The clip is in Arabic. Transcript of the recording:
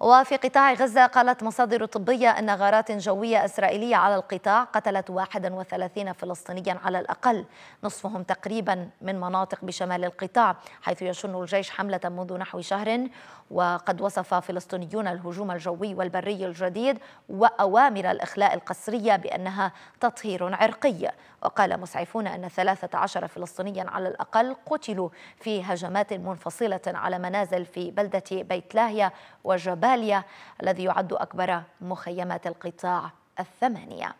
وفي قطاع غزة قالت مصادر طبية أن غارات جوية إسرائيلية على القطاع قتلت 31 فلسطينيا على الأقل نصفهم تقريبا من مناطق بشمال القطاع حيث يشن الجيش حملة منذ نحو شهر وقد وصف فلسطينيون الهجوم الجوي والبري الجديد وأوامر الإخلاء القسرية بأنها تطهير عرقي وقال مسعفون أن 13 فلسطينيا على الأقل قتلوا في هجمات منفصلة على منازل في بلدة بيت لاهيا وجبال باليا الذي يعد أكبر مخيمات القطاع الثمانية